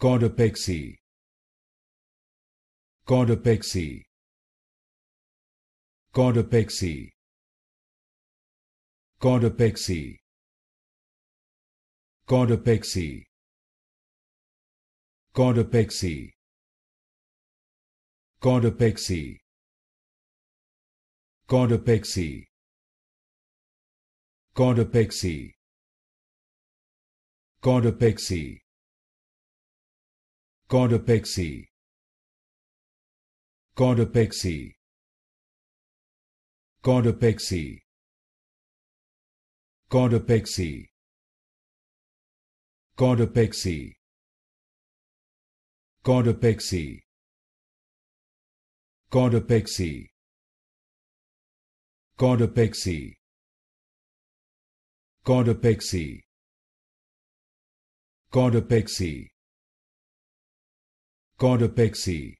Cordopexy Cordopexy Cordopexy Cordopexy Cordopexy Cordopexy Cordopexy Cordopexy Cordopexy Cordopexy Codopexy Codopexy Codopexy Codopexy Codopexy Codopexy Codopexy Codopexy Codopexy Codopexy Cotopaxi